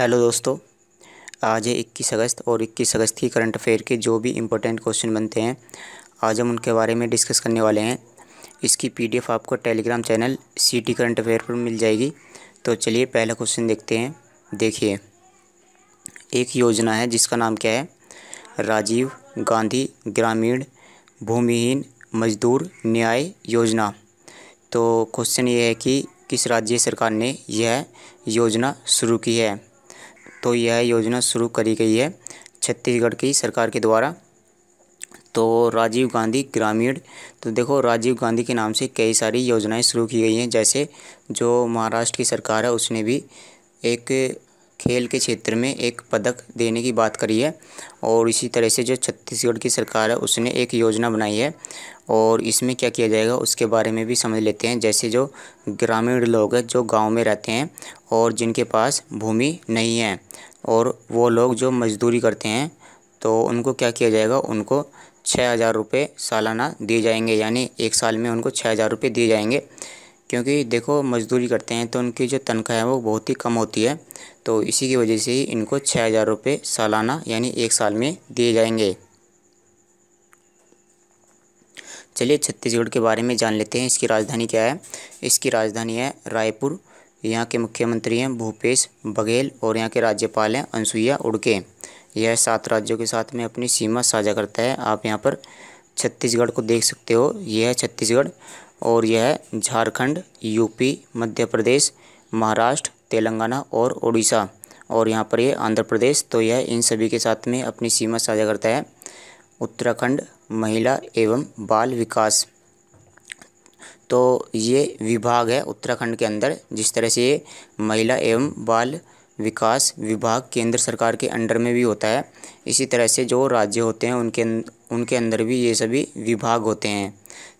hello दोस्तों आज है इक्कीस अगस्त और इक्कीस अगस्त की करंट अफेयर के जो भी इम्पोर्टेंट क्वेश्चन बनते हैं आज हम उनके बारे में डिस्कस करने वाले हैं इसकी पीडीएफ आपको Telegram channel CT current affair पर मिल जाएगी तो चलिए पहला क्वेश्चन देखते हैं देखिए एक योजना है जिसका नाम क्या है राजीव गांधी ग्रामीण भूमिहीन मजदूर न्याय योजना तो क्वेश्चन ये है कि किस राज्य सरकार ने यह योजना शुरू की है तो यह योजना शुरू करी गई है छत्तीसगढ़ की सरकार के द्वारा तो राजीव गांधी ग्रामीण तो देखो राजीव गांधी के नाम से कई सारी योजनाएं शुरू की गई हैं जैसे जो महाराष्ट्र की सरकार है उसने भी एक खेल के क्षेत्र में एक पदक देने की बात करी है और इसी तरह से जो छत्तीसगढ़ की सरकार है उसने एक योजना बनाई है और इसमें क्या किया जाएगा उसके बारे में भी समझ लेते हैं जैसे जो ग्रामीण लोग हैं जो गांव में रहते हैं और जिनके पास भूमि नहीं है और वो लोग जो मजदूरी करते हैं तो उनको क्या किया जाएगा उनको छः हज़ार रुपये सालाना दिए जाएंगे यानी एक साल में उनको छः हज़ार रुपये दिए जाएंगे क्योंकि देखो मजदूरी करते हैं तो उनकी जो तनख्वाह है वो बहुत ही कम होती है तो इसी की वजह से ही इनको छः हज़ार रुपये सालाना यानी एक साल में दिए जाएंगे चलिए छत्तीसगढ़ के बारे में जान लेते हैं इसकी राजधानी क्या है इसकी राजधानी है रायपुर यहाँ के मुख्यमंत्री हैं भूपेश बघेल और यहाँ के राज्यपाल हैं अनसुईया उड़के यह सात राज्यों के साथ में अपनी सीमा साझा करता है आप यहाँ पर छत्तीसगढ़ को देख सकते हो यह है छत्तीसगढ़ और यह झारखंड यूपी मध्य प्रदेश महाराष्ट्र तेलंगाना और उड़ीसा और यहाँ पर ये आंध्र प्रदेश तो यह इन सभी के साथ में अपनी सीमा साझा करता है उत्तराखंड महिला एवं बाल विकास तो ये विभाग है उत्तराखंड के अंदर जिस तरह से ये महिला एवं बाल विकास विभाग केंद्र सरकार के अंडर में भी होता है इसी तरह से जो राज्य होते हैं उनके अं-, उनके अंदर भी ये सभी विभाग होते हैं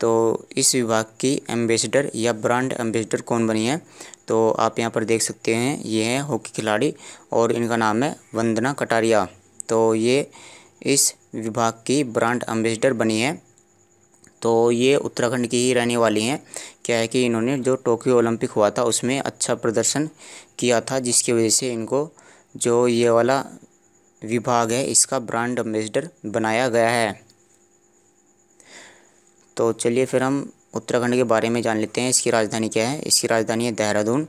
तो इस विभाग की एम्बेसडर या ब्रांड एम्बेसडर कौन बनी है तो आप यहाँ पर देख सकते हैं ये हैं हॉकी खिलाड़ी और इनका नाम है वंदना कटारिया तो ये इस विभाग की ब्रांड एम्बेसडर बनी है तो ये उत्तराखंड की ही रहने वाली हैं क्या है कि इन्होंने जो टोक्यो ओलंपिक हुआ था उसमें अच्छा प्रदर्शन किया था जिसकी वजह से इनको जो ये वाला विभाग है इसका ब्रांड एम्बेसडर बनाया गया है तो चलिए फिर हम उत्तराखंड के बारे में जान लेते हैं इसकी राजधानी क्या है इसकी राजधानी है देहरादून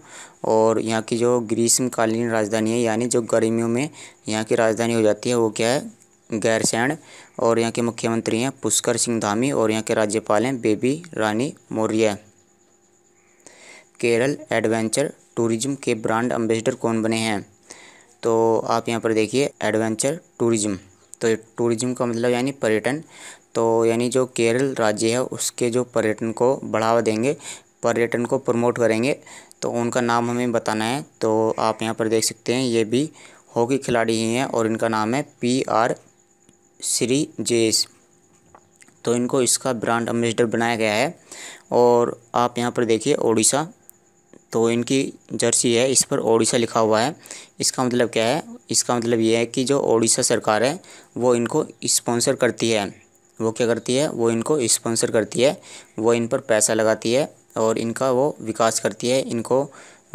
और यहाँ की जो ग्रीष्मकालीन राजधानी है यानी जो गर्मियों में यहाँ की राजधानी हो जाती है वो क्या है गैरसैंड और यहाँ के मुख्यमंत्री हैं पुष्कर सिंह धामी और यहाँ के राज्यपाल हैं बेबी रानी मौर्य केरल एडवेंचर टूरिज्म के ब्रांड एम्बेसडर कौन बने हैं तो आप यहाँ पर देखिए एडवेंचर टूरिज्म तो टूरिज्म का मतलब यानी पर्यटन तो यानी जो केरल राज्य है उसके जो पर्यटन को बढ़ावा देंगे पर्यटन को प्रमोट करेंगे तो उनका नाम हमें बताना है तो आप यहाँ पर देख सकते हैं ये भी हॉकी खिलाड़ी ही हैं और इनका नाम है पी आर श्री जेस तो इनको इसका ब्रांड एम्बेसडर बनाया गया है और आप यहाँ पर देखिए ओडिशा तो इनकी जर्सी है इस पर ओडिशा लिखा हुआ है इसका मतलब क्या है इसका मतलब ये है कि जो ओडिशा सरकार है वो इनको इस्पॉन्सर करती है वो क्या करती है वो इनको स्पॉन्सर करती है वो इन पर पैसा लगाती है और इनका वो विकास करती है इनको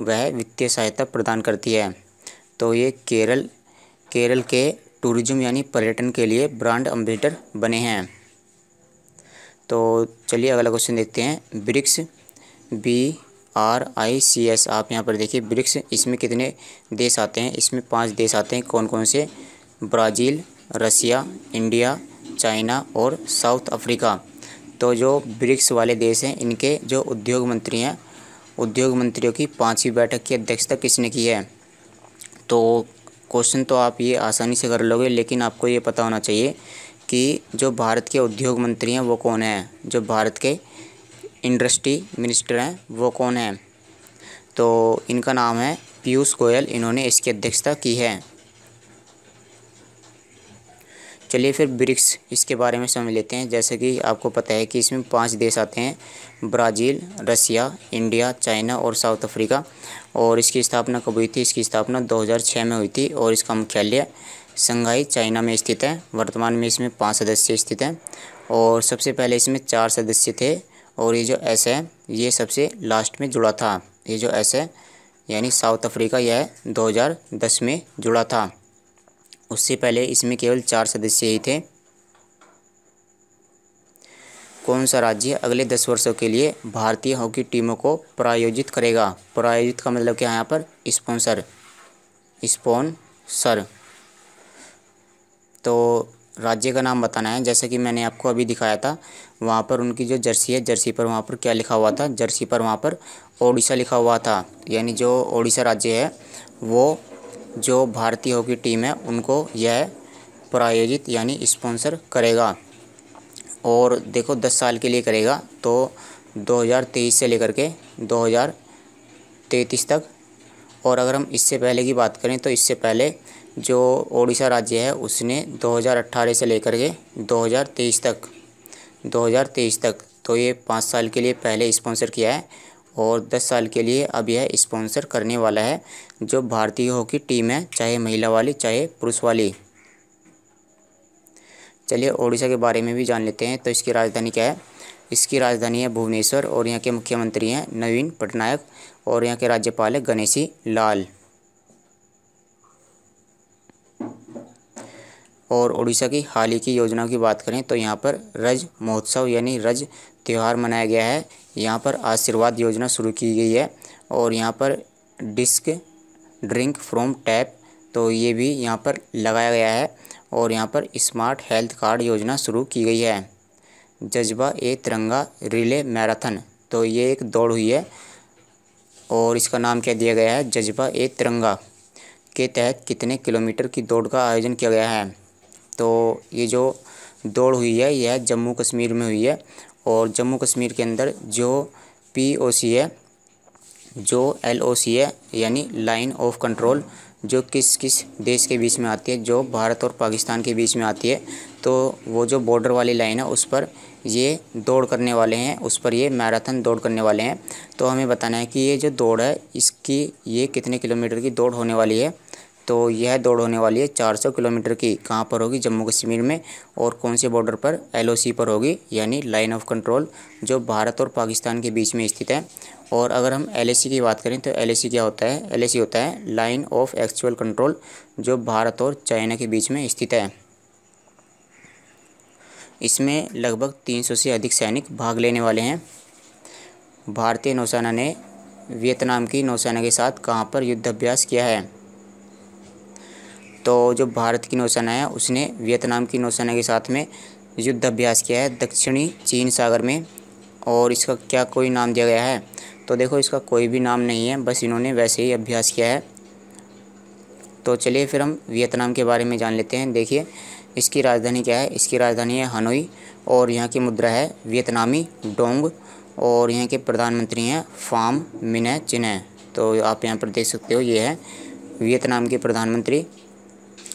वह वित्तीय सहायता प्रदान करती है तो ये केरल केरल के टूरिज्म यानी पर्यटन के लिए ब्रांड एम्बेसडर बने हैं तो चलिए अगला क्वेश्चन देखते हैं BRICS B R I C S आप यहाँ पर देखिए ब्रिक्स इसमें कितने देश आते हैं इसमें पांच देश आते हैं कौन कौन से ब्राज़ील रसिया इंडिया चाइना और साउथ अफ्रीका तो जो ब्रिक्स वाले देश हैं इनके जो उद्योग मंत्री हैं उद्योग मंत्रियों की पांचवी बैठक की अध्यक्षता किसने की है तो क्वेश्चन तो आप ये आसानी से कर लोगे लेकिन आपको ये पता होना चाहिए कि जो भारत के उद्योग मंत्री हैं वो कौन हैं जो भारत के इंडस्ट्री मिनिस्टर हैं वो कौन हैं तो इनका नाम है पीयूष गोयल इन्होंने इसकी अध्यक्षता की है चलिए फिर ब्रिक्स इसके बारे में समझ लेते हैं जैसे कि आपको पता है कि इसमें पांच देश आते हैं ब्राज़ील रसिया इंडिया चाइना और साउथ अफ्रीका और इसकी स्थापना कब हुई थी इसकी स्थापना 2006 में हुई थी और इसका मुख्यालय संघाई चाइना में स्थित है वर्तमान में इसमें पाँच सदस्य स्थित हैं और सबसे पहले इसमें चार सदस्य थे और ये जो एस है ये सबसे लास्ट में जुड़ा था ये जो एस है यानी साउथ अफ्रीका यह 2010 में जुड़ा था उससे पहले इसमें केवल चार सदस्य ही थे कौन सा राज्य अगले दस वर्षों के लिए भारतीय हॉकी टीमों को प्रायोजित करेगा प्रायोजित का मतलब क्या है यहाँ पर स्पॉन्सर स्पॉन्सर तो राज्य का नाम बताना है जैसे कि मैंने आपको अभी दिखाया था वहाँ पर उनकी जो जर्सी है जर्सी पर वहाँ पर क्या लिखा हुआ था जर्सी पर वहाँ पर ओडिशा लिखा हुआ था यानी जो ओडिशा राज्य है वो जो भारतीय हॉकी टीम है उनको यह प्रायोजित यानी स्पॉन्सर करेगा और देखो दस साल के लिए करेगा तो 2023 से लेकर के 2033 तक और अगर हम इससे पहले की बात करें तो इससे पहले जो ओडिशा राज्य है उसने 2018 से लेकर के 2023 तक 2023 तक तो ये पाँच साल के लिए पहले स्पॉन्सर किया है और 10 साल के लिए अब यह स्पॉन्सर करने वाला है जो भारतीय हॉकी टीम है चाहे महिला वाली चाहे पुरुष वाली चलिए ओडिशा के बारे में भी जान लेते हैं तो इसकी राजधानी क्या है इसकी राजधानी है भुवनेश्वर और यहाँ के मुख्यमंत्री हैं नवीन पटनायक और यहाँ के राज्यपाल है गणेशी लाल और उड़ीसा की हाल ही की योजनाओं की बात करें तो यहाँ पर रज महोत्सव यानी रज त्यौहार मनाया गया है यहाँ पर आशीर्वाद योजना शुरू की गई है और यहाँ पर डिस्क ड्रिंक फ्रॉम टैप तो ये भी यहाँ पर लगाया गया है और यहाँ पर स्मार्ट हेल्थ कार्ड योजना शुरू की गई है जज्बा ए तिरंगा रिले मैराथन तो ये एक दौड़ हुई है और इसका नाम क्या दिया गया है जज्बा ए तिरंगा के तहत कितने किलोमीटर की दौड़ का आयोजन किया गया है तो ये जो दौड़ हुई है यह जम्मू कश्मीर में हुई है और जम्मू कश्मीर के अंदर जो पी ओ सी है जो एल ओ सी है यानी लाइन ऑफ कंट्रोल जो किस किस देश के बीच में आती है जो भारत और पाकिस्तान के बीच में आती है तो वो जो बॉर्डर वाली लाइन है उस पर ये दौड़ करने वाले हैं उस पर ये मैराथन दौड़ करने वाले हैं तो हमें बताना है कि ये जो दौड़ है इसकी ये कितने किलोमीटर की दौड़ होने वाली है तो यह दौड़ होने वाली है 400 किलोमीटर की कहाँ पर होगी जम्मू कश्मीर में और कौन से बॉर्डर पर एलओसी पर होगी यानी लाइन ऑफ कंट्रोल जो भारत और पाकिस्तान के बीच में स्थित है और अगर हम एलएसी की बात करें तो एलएसी क्या होता है एलएसी होता है लाइन ऑफ एक्चुअल कंट्रोल जो भारत और चाइना के बीच में स्थित है इसमें लगभग तीन से अधिक सैनिक भाग लेने वाले हैं भारतीय नौसेना ने वियतनाम की नौसेना के साथ कहाँ पर युद्धाभ्यास किया है तो जो भारत की नौसेना है उसने वियतनाम की नौसेना के साथ में युद्ध अभ्यास किया है दक्षिणी चीन सागर में और इसका क्या कोई नाम दिया गया है तो देखो इसका कोई भी नाम नहीं है बस इन्होंने वैसे ही अभ्यास किया है तो चलिए फिर हम वियतनाम के बारे में जान लेते हैं देखिए इसकी राजधानी क्या है इसकी राजधानी है हनोई और यहाँ की मुद्रा है वियतनामी डोंग और यहाँ के प्रधानमंत्री हैं फाम मिन चिन्ह तो आप यहाँ पर देख सकते हो ये है वियतनाम के प्रधानमंत्री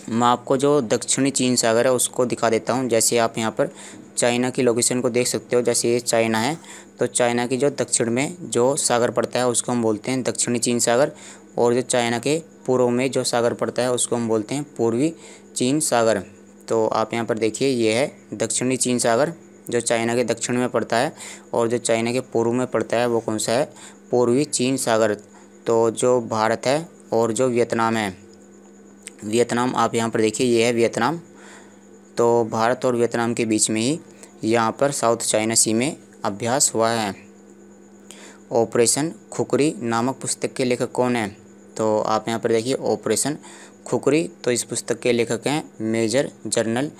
मैं आपको जो दक्षिणी चीन सागर है उसको दिखा देता हूँ जैसे आप यहाँ पर चाइना की लोकेशन को देख सकते हो जैसे ये चाइना है तो चाइना की जो दक्षिण में जो सागर पड़ता है उसको हम बोलते हैं दक्षिणी चीन सागर और जो चाइना के पूर्व में जो सागर पड़ता है उसको हम बोलते हैं पूर्वी चीन सागर तो आप यहाँ पर देखिए ये है दक्षिणी चीन सागर जो चाइना के दक्षिण में पड़ता है और जो चाइना के पूर्व में पड़ता है वो कौन सा है पूर्वी चीन सागर तो जो भारत है और जो वियतनाम है वियतनाम आप यहाँ पर देखिए ये है वियतनाम तो भारत और वियतनाम के बीच में ही यहाँ पर साउथ चाइना सी में अभ्यास हुआ है ऑपरेशन खुकरी नामक पुस्तक के लेखक कौन हैं तो आप यहाँ पर देखिए ऑपरेशन खुकरी तो इस पुस्तक के लेखक हैं मेजर जनरल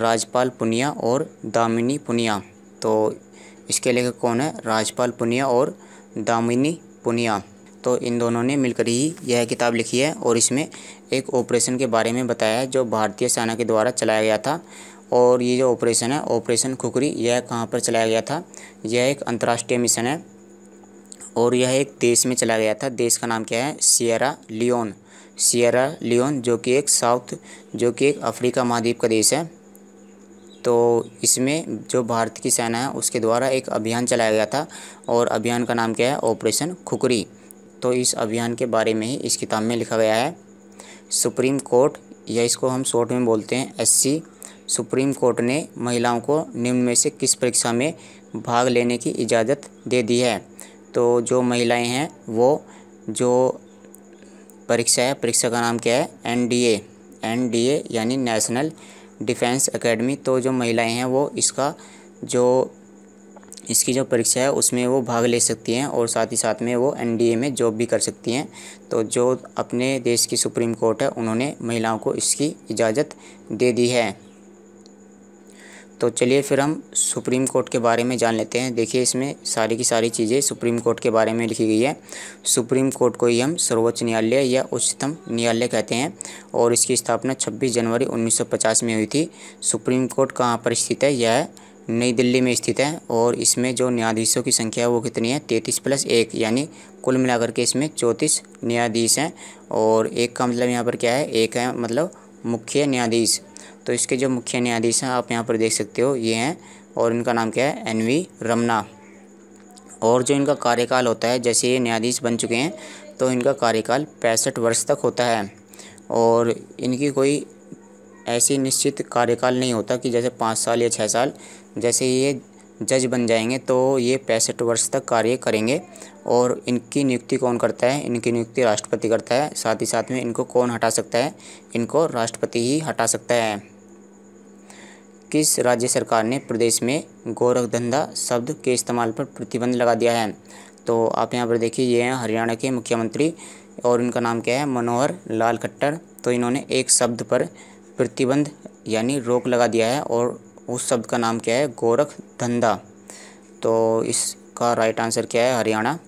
राजपाल पुनिया और दामिनी पुनिया तो इसके लेखक कौन है राजपाल पुनिया और दामिनी पुनिया तो इन दोनों ने मिलकर ही यह किताब लिखी है और इसमें एक ऑपरेशन के बारे में बताया है जो भारतीय सेना के द्वारा चलाया गया था और ये जो ऑपरेशन है ऑपरेशन खुकरी यह कहाँ पर चलाया गया था यह एक अंतर्राष्ट्रीय मिशन है और यह एक देश में चलाया गया था देश का नाम क्या है सियरा लियोन सियरा लियोन जो कि एक साउथ जो कि एक अफ्रीका महाद्वीप का देश है तो इसमें जो भारत की सेना है उसके द्वारा एक अभियान चलाया गया था और अभियान का नाम क्या है ऑपरेशन खुकरी तो इस अभियान के बारे में ही इस किताब में लिखा गया है सुप्रीम कोर्ट या इसको हम शॉर्ट में बोलते हैं एससी सुप्रीम कोर्ट ने महिलाओं को निम्न में से किस परीक्षा में भाग लेने की इजाज़त दे दी है तो जो महिलाएं हैं वो जो परीक्षा है परीक्षा का नाम क्या है एनडीए एनडीए यानी नेशनल डिफेंस एकेडमी तो जो महिलाएं हैं वो इसका जो इसकी जो परीक्षा है उसमें वो भाग ले सकती हैं और साथ ही साथ में वो एनडीए में जॉब भी कर सकती हैं तो जो अपने देश की सुप्रीम कोर्ट है उन्होंने महिलाओं को इसकी इजाज़त दे दी है तो चलिए फिर हम सुप्रीम कोर्ट के बारे में जान लेते हैं देखिए इसमें सारी की सारी चीज़ें सुप्रीम कोर्ट के बारे में लिखी गई है सुप्रीम कोर्ट को ही हम सर्वोच्च न्यायालय या उच्चतम न्यायालय कहते हैं और इसकी स्थापना 26 जनवरी 1950 में हुई थी सुप्रीम कोर्ट कहाँ पर स्थित है यह नई दिल्ली में स्थित है और इसमें जो न्यायाधीशों की संख्या है वो कितनी है तैंतीस प्लस एक यानी कुल मिलाकर के इसमें चौंतीस न्यायाधीश हैं और एक का मतलब यहाँ पर क्या है एक है मतलब मुख्य न्यायाधीश तो इसके जो मुख्य न्यायाधीश हैं आप यहाँ पर देख सकते हो ये हैं और इनका नाम क्या है एन वी रमना और जो इनका कार्यकाल होता है जैसे ये न्यायाधीश बन चुके हैं तो इनका कार्यकाल पैंसठ वर्ष तक होता है और इनकी कोई ऐसी निश्चित कार्यकाल नहीं होता कि जैसे पाँच साल या छः साल जैसे ये जज बन जाएंगे तो ये पैंसठ वर्ष तक कार्य करेंगे और इनकी नियुक्ति कौन करता है इनकी नियुक्ति राष्ट्रपति करता है साथ ही साथ में इनको कौन हटा सकता है इनको राष्ट्रपति ही हटा सकता है किस राज्य सरकार ने प्रदेश में गोरखधंधा शब्द के इस्तेमाल पर प्रतिबंध लगा दिया है तो आप यहाँ पर देखिए ये हैं हरियाणा के मुख्यमंत्री और इनका नाम क्या है मनोहर लाल खट्टर तो इन्होंने एक शब्द पर प्रतिबंध यानी रोक लगा दिया है और उस शब्द का नाम क्या है गोरख धंधा तो इसका राइट आंसर क्या है हरियाणा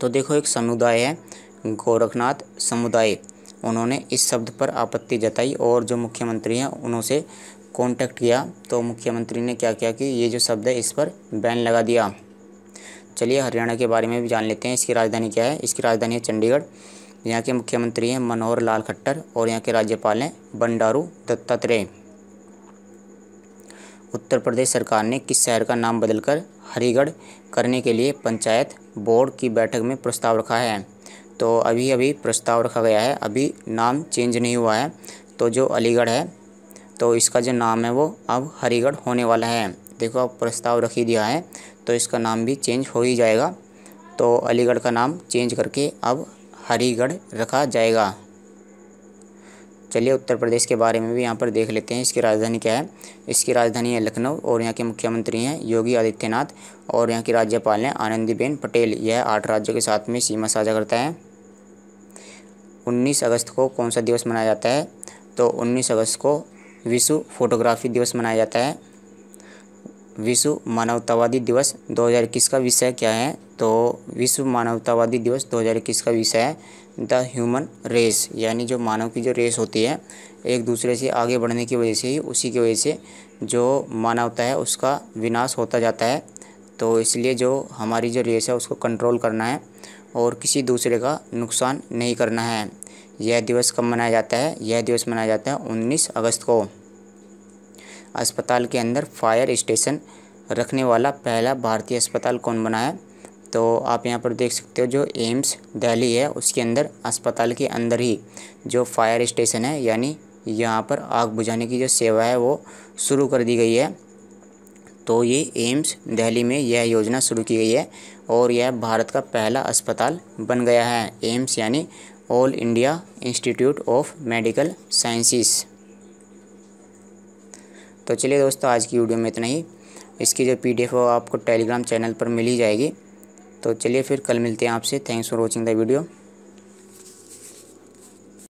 तो देखो एक समुदाय है गोरखनाथ समुदाय उन्होंने इस शब्द पर आपत्ति जताई और जो मुख्यमंत्री हैं उन्होंने कांटेक्ट किया तो मुख्यमंत्री ने क्या किया कि ये जो शब्द है इस पर बैन लगा दिया चलिए हरियाणा के बारे में भी जान लेते हैं इसकी राजधानी क्या है इसकी राजधानी है चंडीगढ़ यहाँ के मुख्यमंत्री हैं मनोहर लाल खट्टर और यहाँ के राज्यपाल हैं बंडारू दत्तात्रेय उत्तर प्रदेश सरकार ने किस शहर का नाम बदलकर हरिगढ़ करने के लिए पंचायत बोर्ड की बैठक में प्रस्ताव रखा है तो अभी अभी प्रस्ताव रखा गया है अभी नाम चेंज नहीं हुआ है तो जो अलीगढ़ है तो इसका जो नाम है वो अब हरिगढ़ होने वाला है देखो अब प्रस्ताव रख ही दिया है तो इसका नाम भी चेंज हो ही जाएगा तो अलीगढ़ का नाम चेंज करके अब हरिगढ़ रखा जाएगा चलिए उत्तर प्रदेश के बारे में भी यहाँ पर देख लेते हैं इसकी राजधानी क्या है इसकी राजधानी है लखनऊ और यहाँ के मुख्यमंत्री हैं योगी आदित्यनाथ और यहाँ की राज्यपाल हैं आनंदीबेन पटेल यह आठ राज्यों के साथ में सीमा साझा करता है उन्नीस अगस्त को कौन सा दिवस मनाया जाता है तो उन्नीस अगस्त को विश्व फोटोग्राफी दिवस मनाया जाता है विश्व मानवतावादी दिवस 2021 का विषय क्या है तो विश्व मानवतावादी दिवस 2021 का विषय है द ह्यूमन रेस यानी जो मानव की जो रेस होती है एक दूसरे से आगे बढ़ने की वजह से ही उसी की वजह से जो मानवता है उसका विनाश होता जाता है तो इसलिए जो हमारी जो रेस है उसको कंट्रोल करना है और किसी दूसरे का नुकसान नहीं करना है यह दिवस कब मनाया जाता है यह दिवस मनाया जाता है 19 अगस्त को अस्पताल के अंदर फायर स्टेशन रखने वाला पहला भारतीय अस्पताल कौन बना है तो आप यहाँ पर देख सकते हो जो एम्स दिल्ली है उसके अंदर अस्पताल के अंदर ही जो फायर स्टेशन है यानी यहाँ पर आग बुझाने की जो सेवा है वो शुरू कर दी गई है तो ये एम्स दिल्ली में यह योजना शुरू की गई है और यह भारत का पहला अस्पताल बन गया है एम्स यानी All India Institute of Medical Sciences तो चलिए दोस्तों आज की वीडियो में इतना ही इसकी जो पीडीएफ एफ आपको टेलीग्राम चैनल पर मिल ही जाएगी तो चलिए फिर कल मिलते हैं आपसे thanks for watching the video